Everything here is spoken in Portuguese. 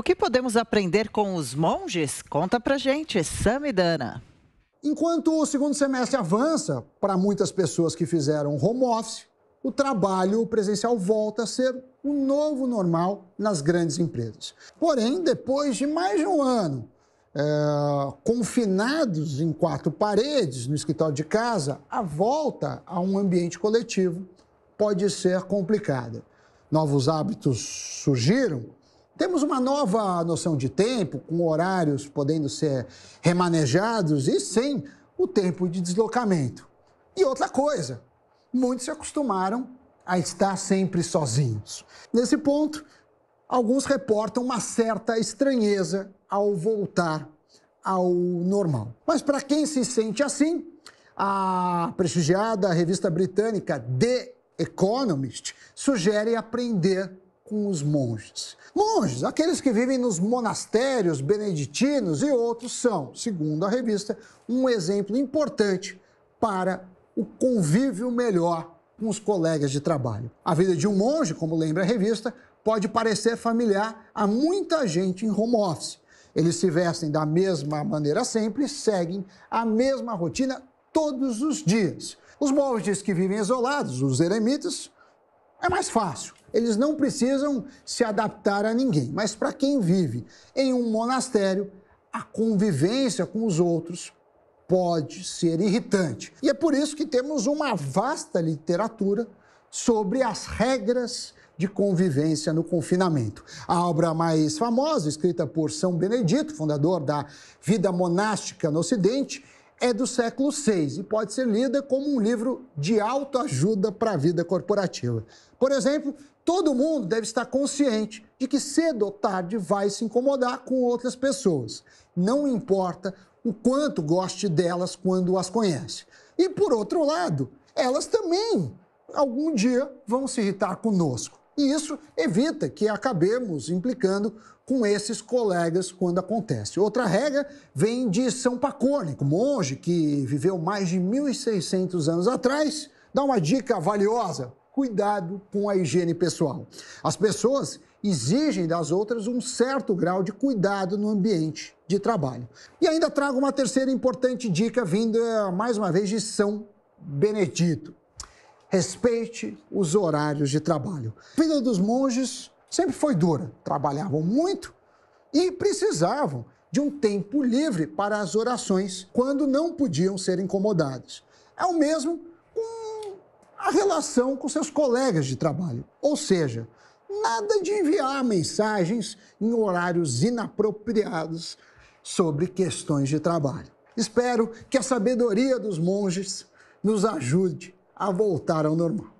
O que podemos aprender com os monges? Conta pra gente, Dana. Enquanto o segundo semestre avança, para muitas pessoas que fizeram home office, o trabalho presencial volta a ser o novo normal nas grandes empresas. Porém, depois de mais de um ano é, confinados em quatro paredes no escritório de casa, a volta a um ambiente coletivo pode ser complicada. Novos hábitos surgiram, temos uma nova noção de tempo, com horários podendo ser remanejados e sem o tempo de deslocamento. E outra coisa, muitos se acostumaram a estar sempre sozinhos. Nesse ponto, alguns reportam uma certa estranheza ao voltar ao normal. Mas para quem se sente assim, a prestigiada revista britânica The Economist sugere aprender com os monges. Monges, aqueles que vivem nos monastérios beneditinos e outros são, segundo a revista, um exemplo importante para o convívio melhor com os colegas de trabalho. A vida de um monge, como lembra a revista, pode parecer familiar a muita gente em home office. Eles se vestem da mesma maneira sempre, seguem a mesma rotina todos os dias. Os monges que vivem isolados, os eremitas, é mais fácil. Eles não precisam se adaptar a ninguém, mas para quem vive em um monastério, a convivência com os outros pode ser irritante. E é por isso que temos uma vasta literatura sobre as regras de convivência no confinamento. A obra mais famosa, escrita por São Benedito, fundador da vida monástica no Ocidente, é do século VI e pode ser lida como um livro de autoajuda para a vida corporativa. Por exemplo, todo mundo deve estar consciente de que cedo ou tarde vai se incomodar com outras pessoas, não importa o quanto goste delas quando as conhece. E por outro lado, elas também algum dia vão se irritar conosco. E isso evita que acabemos implicando com esses colegas quando acontece. Outra regra vem de São Pacônico, monge que viveu mais de 1.600 anos atrás, dá uma dica valiosa: cuidado com a higiene pessoal. As pessoas exigem das outras um certo grau de cuidado no ambiente de trabalho. E ainda trago uma terceira importante dica vinda mais uma vez de São Benedito respeite os horários de trabalho. A vida dos monges sempre foi dura, trabalhavam muito e precisavam de um tempo livre para as orações quando não podiam ser incomodados. É o mesmo com a relação com seus colegas de trabalho, ou seja, nada de enviar mensagens em horários inapropriados sobre questões de trabalho. Espero que a sabedoria dos monges nos ajude a voltar ao normal.